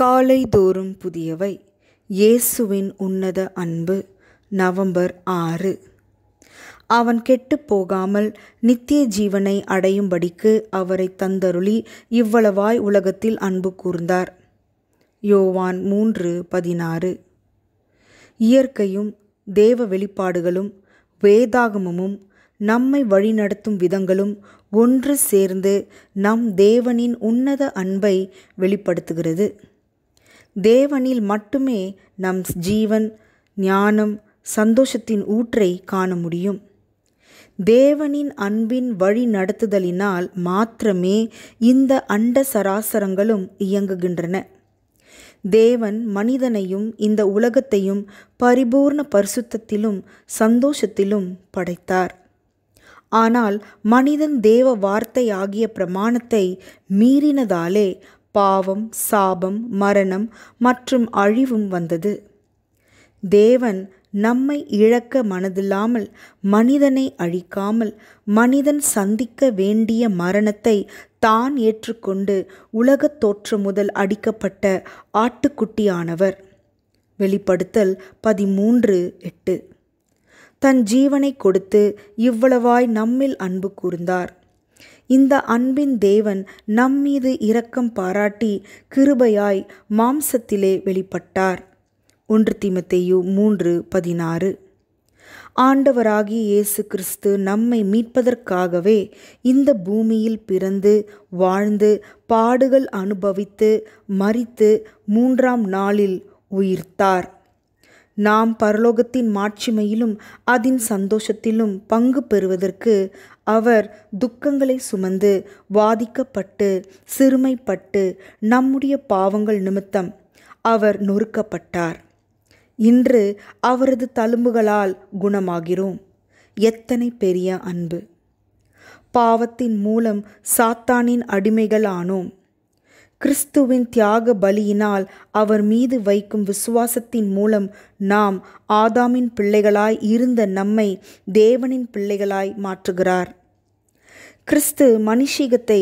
காலை தோறும் புதியவை இயேசுவின் உன்னத அன்பு நவம்பர் ஆறு அவன் கெட்டு போகாமல் நித்திய ஜீவனை அடையும்படிக்கு அவரை தந்தருளி இவ்வளவாய் உலகத்தில் அன்பு கூர்ந்தார் யோவான் மூன்று பதினாறு இயற்கையும் தேவ வெளிப்பாடுகளும் வேதாகமமும் நம்மை வழிநடத்தும் விதங்களும் ஒன்று சேர்ந்து நம் தேவனின் உன்னத அன்பை வெளிப்படுத்துகிறது தேவனில் மட்டுமே நம் ஜீவன் ஞானம் சந்தோஷத்தின் ஊற்றை காண முடியும் தேவனின் அன்பின் வழி நடத்துதலினால் மாத்திரமே இந்த அண்ட சராசரங்களும் இயங்குகின்றன தேவன் மனிதனையும் இந்த உலகத்தையும் பரிபூர்ண பரிசுத்தத்திலும் சந்தோஷத்திலும் படைத்தார் ஆனால் மனிதன் தேவ வார்த்தை ஆகிய பிரமாணத்தை மீறினதாலே பாவம் சாபம் மரணம் மற்றும் அழிவும் வந்தது தேவன் நம்மை இழக்க மனதில்லாமல் மனிதனை அழிக்காமல் மனிதன் சந்திக்க வேண்டிய மரணத்தை தான் ஏற்றுக்கொண்டு உலகத் தோற்றம் முதல் அடிக்கப்பட்ட ஆட்டுக்குட்டியானவர் வெளிப்படுத்தல் பதிமூன்று எட்டு தன் ஜீவனை கொடுத்து இவ்வளவாய் நம்மில் அன்பு கூர்ந்தார் இந்த அன்பின் தேவன் நம்மீது இரக்கம் பாராட்டி கிருபையாய் மாம்சத்திலே வெளிப்பட்டார் ஒன்று திமத்தேயு மூன்று பதினாறு ஆண்டவராகி இயேசு கிறிஸ்து நம்மை மீட்பதற்காகவே இந்த பூமியில் பிறந்து வாழ்ந்து பாடுகள் அனுபவித்து மறித்து மூன்றாம் நாளில் உயிர்த்தார் நாம் பரலோகத்தின் மாட்சிமையிலும் அதன் சந்தோஷத்திலும் பங்கு பெறுவதற்கு அவர் துக்கங்களை சுமந்து வாதிக்கப்பட்டு சிறுமைப்பட்டு நம்முடைய பாவங்கள் நிமித்தம் அவர் நொறுக்கப்பட்டார் இன்று அவரது தழும்புகளால் குணமாகிறோம் எத்தனை பெரிய அன்பு பாவத்தின் மூலம் சாத்தானின் அடிமைகள் ஆனோம் கிறிஸ்துவின் தியாக பலியினால் அவர் மீது வைக்கும் விசுவாசத்தின் மூலம் நாம் ஆதாமின் பிள்ளைகளாய் இருந்த நம்மை தேவனின் பிள்ளைகளாய் மாற்றுகிறார் கிறிஸ்து மனுஷீகத்தை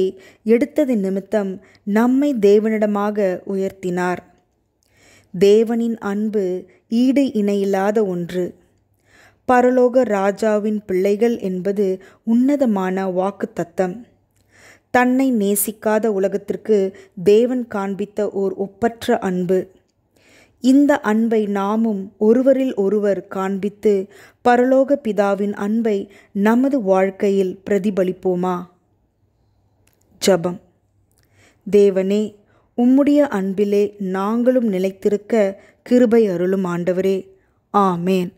எடுத்ததின் நிமித்தம் நம்மை தேவனிடமாக உயர்த்தினார் தேவனின் அன்பு ஈடு இணையில்லாத ஒன்று பரலோக ராஜாவின் பிள்ளைகள் என்பது உன்னதமான வாக்குத்தத்தம் தத்தம் தன்னை நேசிக்காத உலகத்திற்கு தேவன் காண்பித்த ஓர் ஒப்பற்ற அன்பு இந்த அன்பை நாமும் ஒருவரில் ஒருவர் காண்பித்து பரலோக பிதாவின் அன்பை நமது வாழ்க்கையில் பிரதிபலிப்போமா ஜபம் தேவனே உம்முடைய அன்பிலே நாங்களும் நிலைத்திருக்க கிருபை அருளும் ஆண்டவரே ஆமேன்